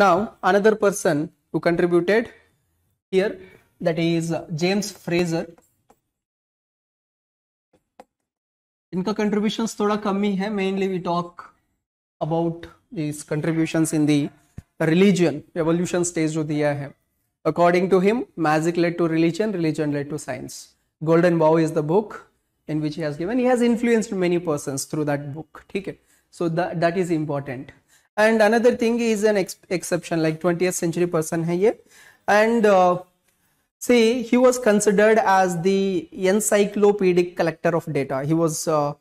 Now another person who contributed here that is uh, James Fraser. इनका contributions थोड़ा कम ही है mainly we talk about his contributions in the religion evolution stage जो दिया है according to him magic led to religion religion led to science golden bow is the book in which he has given he has influenced many persons through that book so that, that is important and another thing is an exception like 20th century person hai ye. and uh, see he was considered as the encyclopedic collector of data he was uh,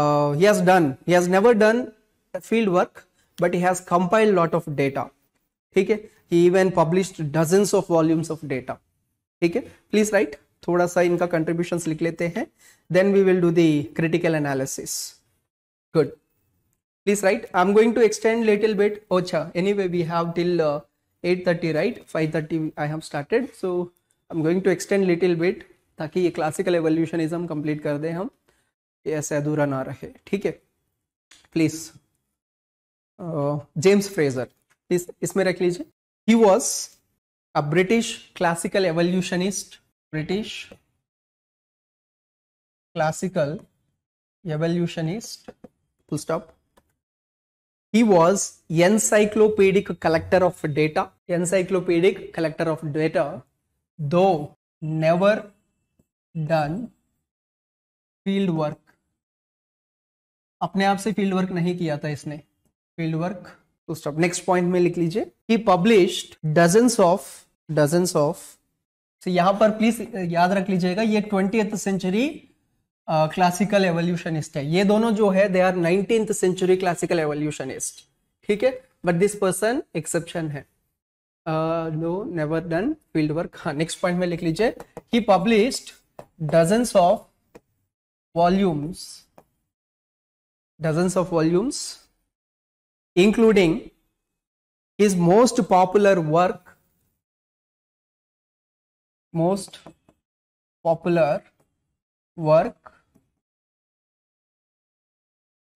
uh, he has done he has never done field work but he has compiled lot of data okay he even published dozens of volumes of data okay please write थोड़ा सा इनका contributions लिख लेते हैं then we will do the critical analysis good please right i'm going to extend little bit ocha anyway we have till uh, 8:30 right 5:30 i have started so i'm going to extend little bit ताकि ये classical एवोल्यूशनिज्म complete कर दें हम ये ऐसे अधूरा ना रहे ठीक है प्लीज जेम्स फ्रेजर प्लीज इसमें रख लीजिए he was a British classical evolutionist British classical evolutionist full stop He was encyclopedic collector of data, encyclopedic collector of data, though never done field work अपने आप से फील्ड वर्क नहीं किया था इसने फील्ड वर्क तो स्टॉप नेक्स्ट पॉइंट में लिख लीजिए he published dozens of dozens of तो यहां पर प्लीज याद रख लीजिएगा ये ट्वेंटी सेंचुरी क्लासिकल एवोल्यूशनिस्ट है ये दोनों जो है they are nineteen century classical evolutionist ठीक है बट दिस पर्सन एक्सेप्शन है no never done field work हाँ नेक्स्ट पॉइंट में लिख लीजिए he published dozens of volumes dozens of volumes including his most popular work most popular work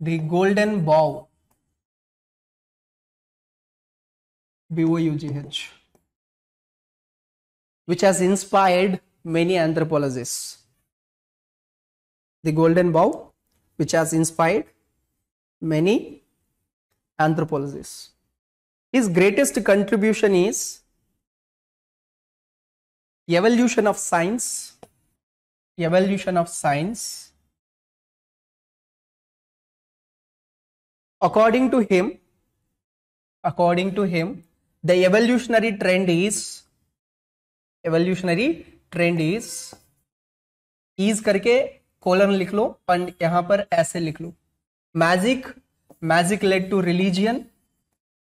The Golden Bough B-O-U-G-H which has inspired many anthropologists. The Golden Bough which has inspired many anthropologists. His greatest contribution is evolution of science evolution of science. According to him, according to him, the evolutionary trend is evolutionary trend is is करके colon लिख लो and यहां पर ऐसे लिख लो magic magic led to religion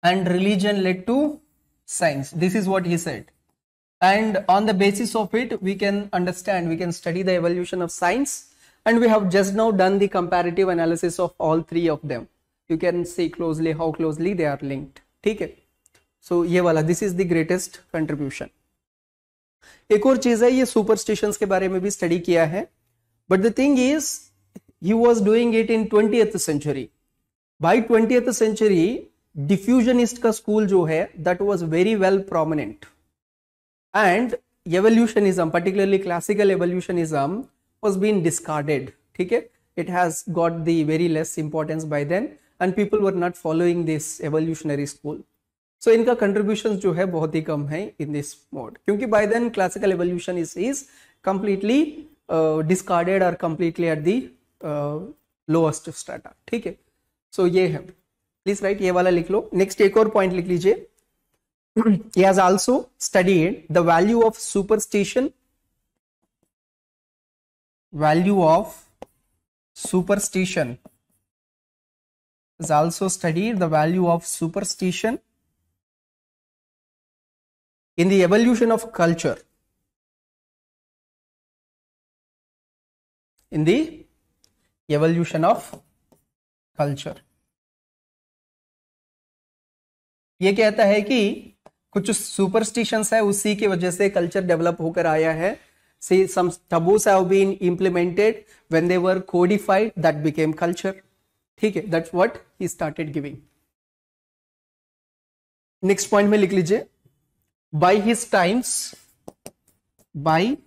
and religion led to science this is what he said and on the basis of it we can understand we can study the evolution of science and we have just now done the comparative analysis of all three of them you can see closely how closely they are linked theek hai so ye wala this is the greatest contribution ek aur cheez hai ye superstitions ke bare mein bhi study kiya hai but the thing is he was doing it in 20th century by 20th century diffusionist ka school jo hai that was very well prominent and evolutionism particularly classical evolutionism was being discarded okay it has got the very less importance by then and people were not following this evolutionary school so inka contributions jo hai bahut hi in this mode kyunki by then classical evolution is completely uh, discarded or completely at the uh, lowest strata okay so ye hai please write ye wala likh next ek aur point likh lijiye he has also studied the value of superstition value of superstition has also studied the value of superstition in the evolution of culture in the evolution of culture ये कहता है कि कुछ superstitions है उसी की वजह से कल्चर डेवलप होकर आया है see implemented when they were codified that became culture ठीक है that what he started giving next point में लिख लीजिए by his times by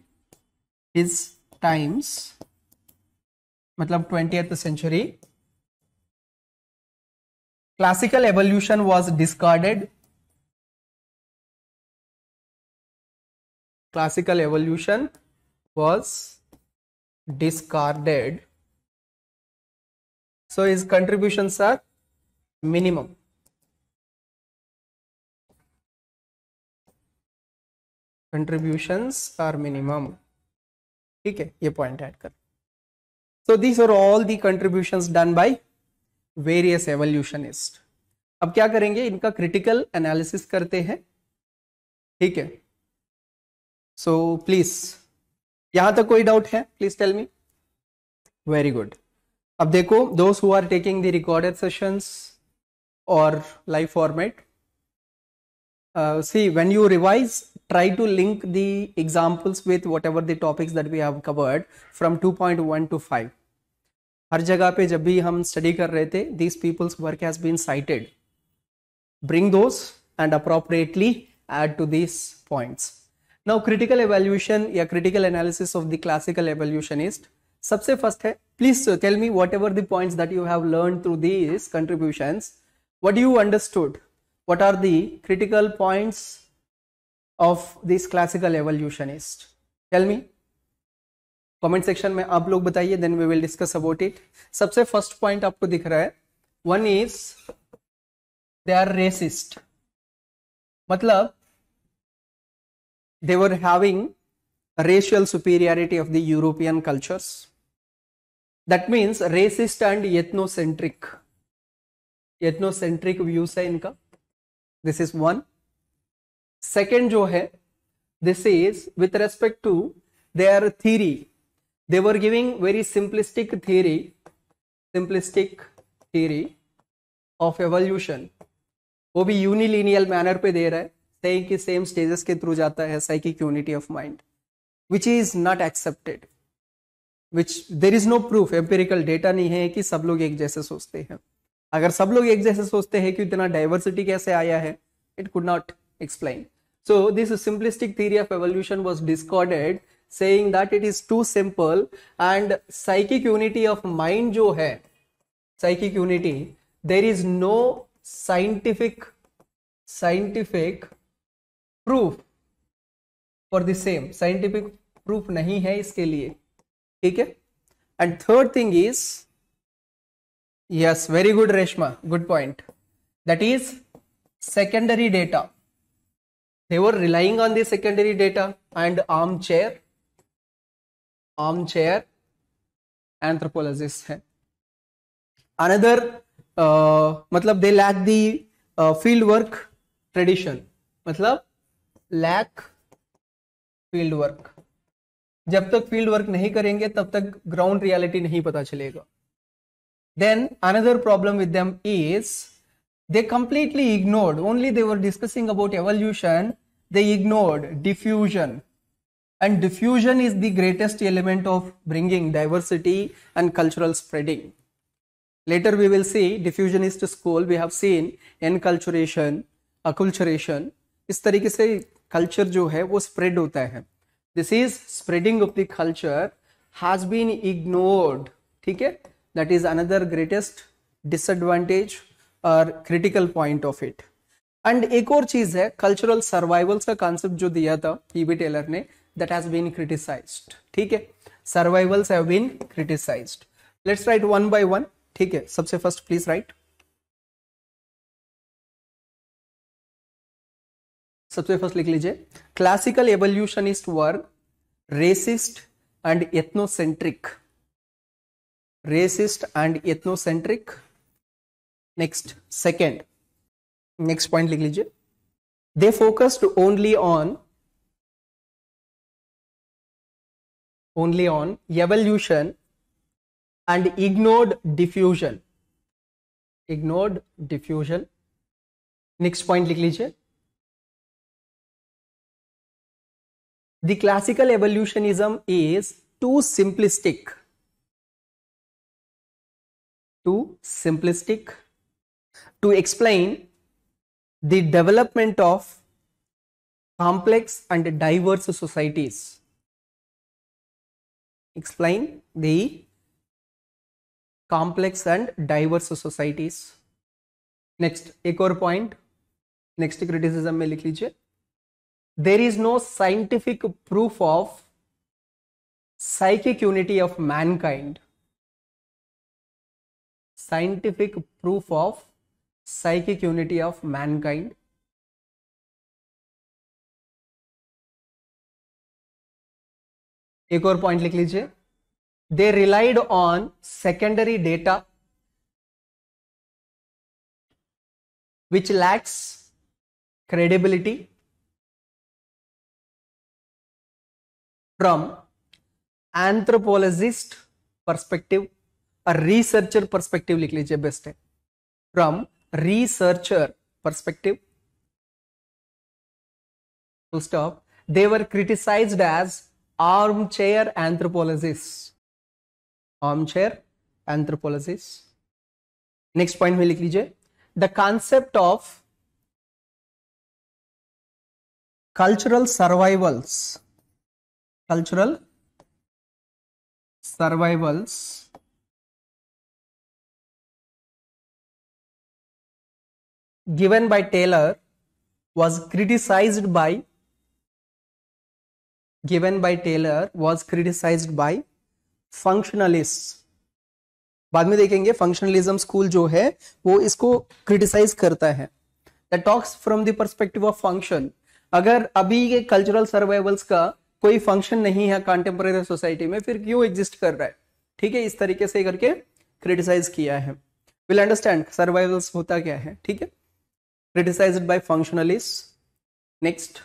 his times मतलब twenty century classical evolution was discarded classical evolution was discarded so his contributions are minimum contributions are minimum ठीक है ये point add कर so these are all the contributions done by various evolutionist अब क्या करेंगे इनका critical analysis करते हैं ठीक है सो प्लीज यहां तक कोई डाउट है please tell me very good अब देखो दोस्त who are taking the recorded sessions or live format. Uh, see, when you revise, try to link the examples with whatever the topics that we have covered from 2.1 to 5. हर जगह पे जब भी हम study कर रहे थे this peoples work has been cited bring those and appropriately add to this points now critical evaluation या critical analysis of the classical evolutionist सबसे फर्स्ट है please tell me whatever the points that you have learn through these contributions what do you understood what are the critical points of this classical evolutionist tell me comment section में आप लोग बताइए then we will discuss about it सबसे first point आपको दिख रहा है one is they are racist मतलब they were having a racial superiority of the European cultures. That means racist and ethnocentric. Ethnocentric views hai inka this is one second jo hai this is with respect to their theory they were giving very simplistic theory simplistic theory of evolution वो भी यूनिलीनियल manner पे दे रहा है saying कि same stages के through जाता है psychic unity of mind which is not accepted which there is no proof empirical data नहीं है कि सब लोग एक जैसे सोचते हैं अगर सब लोग एक जैसे सोचते हैं कि इतना डाइवर्सिटी कैसे आया है it could not explain so this simplistic theory of evolution was discarded saying that it is too simple and psychic unity of mind जो है psychic unity there is no scientific scientific proof for the same scientific proof नहीं है इसके लिए ठीक है and third thing is yes very good Reshma good point that is secondary data they were relying on the secondary data and arm armchair armchair anthropologist है another मतलब they lack the field work tradition मतलब lack field work जब तक field work नहीं करेंगे तब तक ground reality नहीं पता चलेगा then another problem with them is they completely ignored only they were discussing about evolution they ignored diffusion and diffusion is the greatest element of bringing diversity and cultural spreading later we will see diffusionist school we have seen enculturation acculturation इस तरीके से culture जो है वो spread होता है this is spreading of the culture has been ignored ठीक है that is another greatest disadvantage और critical point of it and एक और चीज है कल्चरल सर्वाइवल्स का कॉन्सेप्ट जो दिया था पीबी e टेलर ने दैट हैज बीन क्रिटिसाइज्ड ठीक है survivals have been criticised let's write one by one ठीक है सबसे फर्स्ट प्लीज राइट सबसे फर्स्ट लिख लीजिए classical evolutionist were racist and ethnocentric racist and ethnocentric next second next point लिख लीजिए they focused only on only on evolution and ignored diffusion ignored diffusion next point लिख लीजिए the classical evolutionism is too simplistic too simplistic to explain the development of complex and diverse societies explain the complex and diverse societies next एक और point next criticism. में लिख लीजिए there is no scientific proof of psychic unity of mankind scientific proof of psychic unity of mankind एक और point लिख लीजिए they relied on secondary data which lacks credibility from anthropologist perspective और researcher perspective लिख लीजिए best है from researcher perspective full stop they were criticized as armchair anthropologists armchair anthropologists next point में लिख लीजिए the concept of cultural survivals cultural survivals given by Taylor was criticized by given by Taylor was criticized by functionalists बाद में देखेंगे functionalism school जो है वो इसको क्रिटिसाइज करता है the talks from the perspective of function अगर अभी के कल्चरल सर्वाइवल्स का कोई फंक्शन नहीं है कॉन्टेम्प्रेरी सोसाइटी में फिर क्यों एग्जिस्ट कर रहा है ठीक है इस तरीके से करके क्रिटिसाइज किया है विल अंडरस्टैंड सर्वाइवल्स होता क्या है ठीक है criticise by functionalist next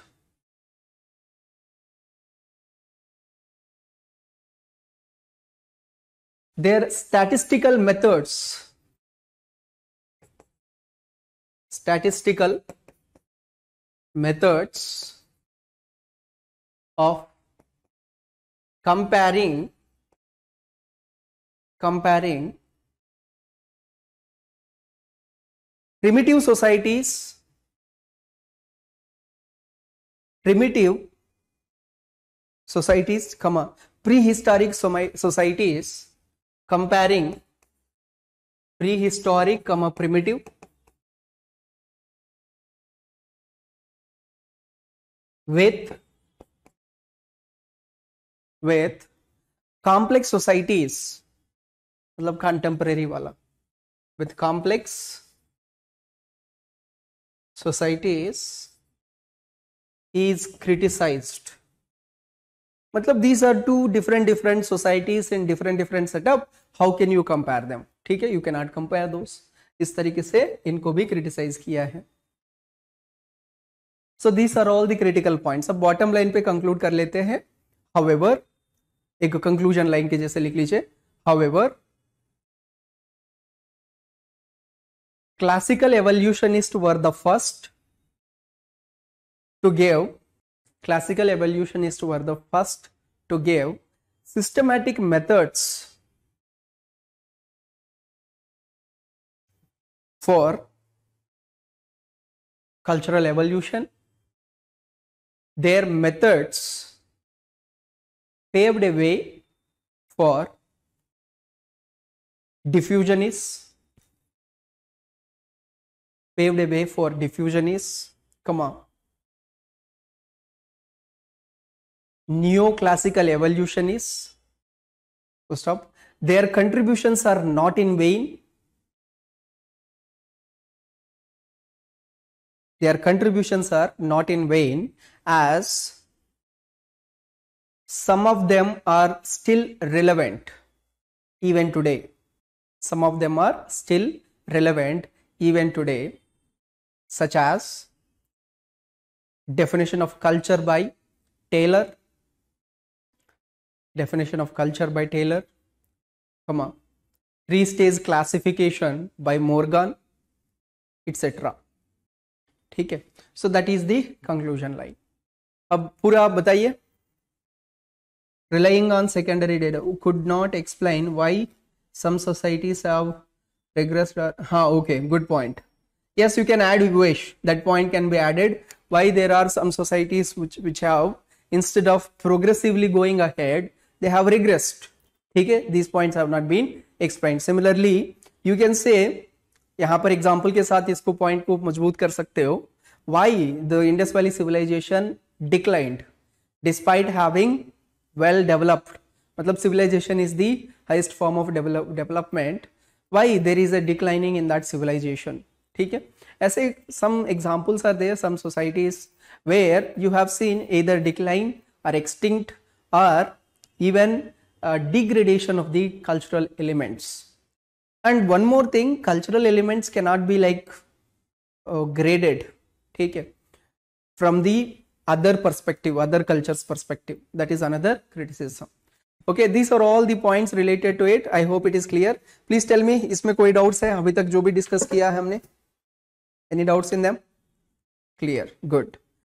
their statistical methods statistical methods of comparing comparing primitive societies primitive societies comma prehistoric societies comparing prehistoric comma primitive with with complex societies मतलब contemporary वाला with complex societies is criticised मतलब these are two different different societies in different different setup how can you compare them ठीक है you can not compare those इस तरीके से इनको भी क्रिटिसाइज किया है so these are all the critical points अब बॉटम लाइन पे कंक्लूड कर लेते हैं हाउ एवर एक कंक्लूजन लाइन के जैसे लिख लीजिए how however classical evolutionist were the first to gave classical evolutionist were the first to gave systematic methods for cultural evolution their methods paved a way for diffusion is paved a way for diffusion is comma neoclassical evolution is to stop their contributions are not in vain their contributions are not in vain as some of them are still relevant even today some of them are still relevant even today such as definition of culture by Taylor definition of culture by Taylor comma three stage classification by Morgan etc ठीक है so that is the conclusion line अब पूरा बताइए relying on secondary data could not explain why some societies have regressed or huh, okay good point yes you can add wish that point can be added why there are some societies which which have instead of progressively going ahead they have regressed okay these points have not been explained similarly you can say यहाँ पर example के साथ इसको point को मजबूत कर सकते हो why the Indus valley civilisation declined despite having well developed matlab civilization is the highest form of develop, development why there is a declining in that civilization ठीक है ऐसे some examples are there some societies where you have seen either decline or extinct or even uh, degradation of the cultural elements and one more thing cultural elements cannot be like uh, graded ठीक है from the other perspective, other culture's perspective. That is another criticism. Okay this are all the point related to it I hope it is clear please tell me इसमें कोई doubts है अभी तक जो भी discuss किया है हमने any doubts in them clear good